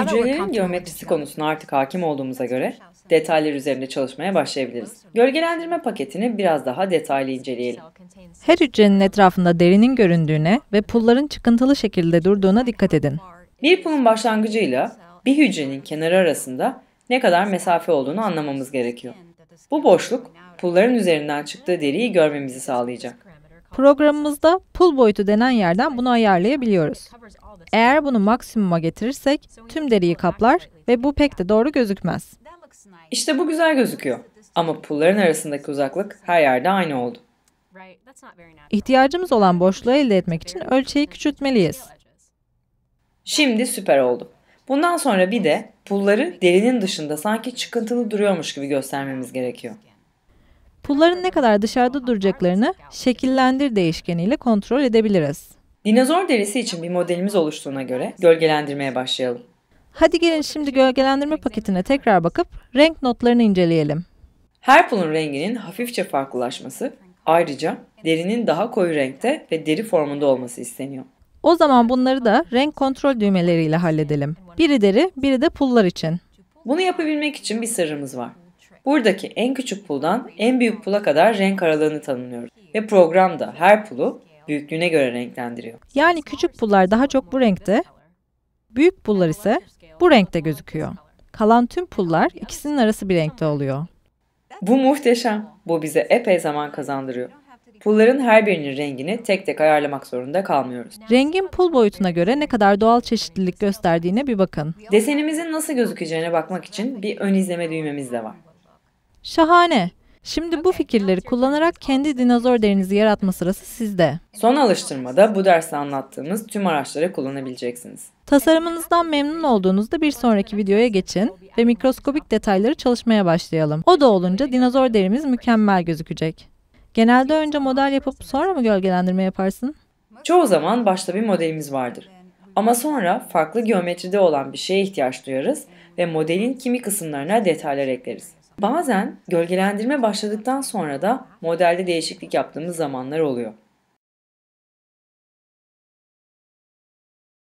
Hücrelerin geometrisi konusuna artık hakim olduğumuza göre detaylar üzerinde çalışmaya başlayabiliriz. Gölgelendirme paketini biraz daha detaylı inceleyelim. Her hücrenin etrafında derinin göründüğüne ve pulların çıkıntılı şekilde durduğuna dikkat edin. Bir pulun başlangıcıyla bir hücrenin kenarı arasında ne kadar mesafe olduğunu anlamamız gerekiyor. Bu boşluk pulların üzerinden çıktığı deriyi görmemizi sağlayacak. Programımızda pul boyutu denen yerden bunu ayarlayabiliyoruz. Eğer bunu maksimuma getirirsek tüm deriyi kaplar ve bu pek de doğru gözükmez. İşte bu güzel gözüküyor. Ama pulların arasındaki uzaklık her yerde aynı oldu. İhtiyacımız olan boşluğu elde etmek için ölçeği küçültmeliyiz. Şimdi süper oldu. Bundan sonra bir de pulları derinin dışında sanki çıkıntılı duruyormuş gibi göstermemiz gerekiyor. Pulların ne kadar dışarıda duracaklarını şekillendir değişkeniyle kontrol edebiliriz. Dinozor derisi için bir modelimiz oluştuğuna göre gölgelendirmeye başlayalım. Hadi gelin şimdi gölgelendirme paketine tekrar bakıp renk notlarını inceleyelim. Her pulun renginin hafifçe farklılaşması ayrıca derinin daha koyu renkte ve deri formunda olması isteniyor. O zaman bunları da renk kontrol düğmeleriyle halledelim. Biri deri, biri de pullar için. Bunu yapabilmek için bir sırrımız var. Buradaki en küçük puldan en büyük pula kadar renk aralığını tanımlıyoruz. Ve programda her pulu büyüklüğüne göre renklendiriyor. Yani küçük pullar daha çok bu renkte, büyük pullar ise bu renkte gözüküyor. Kalan tüm pullar ikisinin arası bir renkte oluyor. Bu muhteşem. Bu bize epey zaman kazandırıyor. Pulların her birinin rengini tek tek ayarlamak zorunda kalmıyoruz. Rengin pul boyutuna göre ne kadar doğal çeşitlilik gösterdiğine bir bakın. Desenimizin nasıl gözükeceğine bakmak için bir ön izleme düğmemiz de var. Şahane. Şimdi bu fikirleri kullanarak kendi dinozor derinizi yaratma sırası sizde. Son alıştırmada bu derste anlattığımız tüm araçları kullanabileceksiniz. Tasarımınızdan memnun olduğunuzda bir sonraki videoya geçin ve mikroskobik detayları çalışmaya başlayalım. O da olunca dinozor derimiz mükemmel gözükecek. Genelde önce model yapıp sonra mı gölgelendirme yaparsın? Çoğu zaman başta bir modelimiz vardır. Ama sonra farklı geometride olan bir şeye ihtiyaç duyarız ve modelin kimi kısımlarına detaylar ekleriz. Bazen gölgelendirme başladıktan sonra da modelde değişiklik yaptığımız zamanlar oluyor.